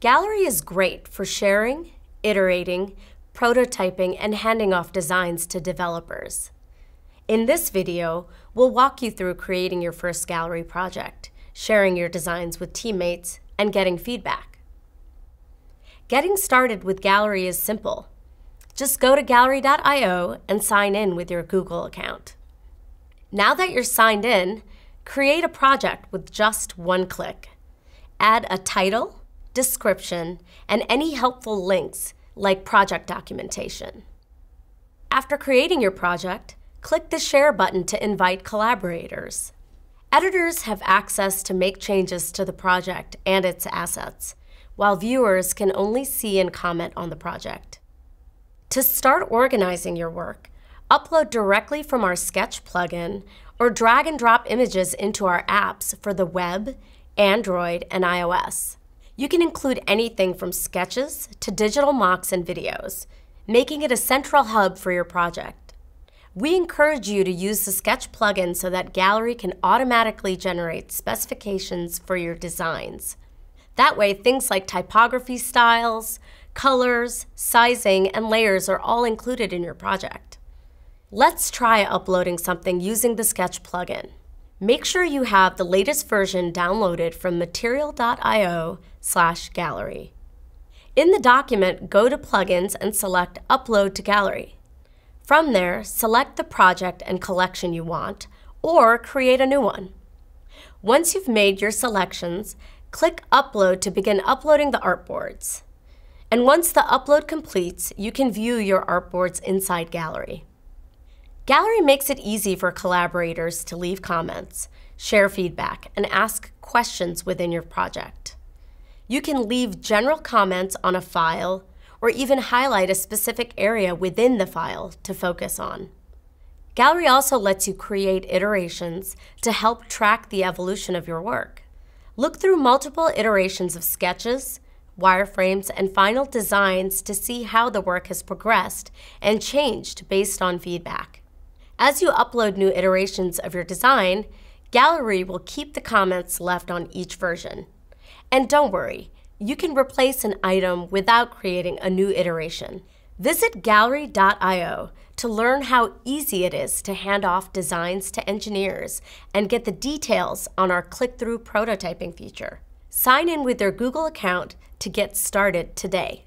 Gallery is great for sharing, iterating, prototyping, and handing off designs to developers. In this video, we'll walk you through creating your first gallery project, sharing your designs with teammates, and getting feedback. Getting started with Gallery is simple. Just go to gallery.io and sign in with your Google account. Now that you're signed in, create a project with just one click. Add a title, description, and any helpful links like project documentation. After creating your project, click the Share button to invite collaborators. Editors have access to make changes to the project and its assets, while viewers can only see and comment on the project. To start organizing your work, upload directly from our Sketch plugin or drag and drop images into our apps for the web, Android, and iOS. You can include anything from sketches to digital mocks and videos, making it a central hub for your project. We encourage you to use the Sketch plugin so that Gallery can automatically generate specifications for your designs. That way, things like typography styles, colors, sizing, and layers are all included in your project. Let's try uploading something using the Sketch plugin. Make sure you have the latest version downloaded from material.io slash gallery. In the document, go to Plugins and select Upload to Gallery. From there, select the project and collection you want, or create a new one. Once you've made your selections, click Upload to begin uploading the artboards. And once the upload completes, you can view your artboards inside Gallery. Gallery makes it easy for collaborators to leave comments, share feedback, and ask questions within your project. You can leave general comments on a file or even highlight a specific area within the file to focus on. Gallery also lets you create iterations to help track the evolution of your work. Look through multiple iterations of sketches, wireframes, and final designs to see how the work has progressed and changed based on feedback. As you upload new iterations of your design, Gallery will keep the comments left on each version. And don't worry, you can replace an item without creating a new iteration. Visit gallery.io to learn how easy it is to hand off designs to engineers and get the details on our click through prototyping feature. Sign in with your Google account to get started today.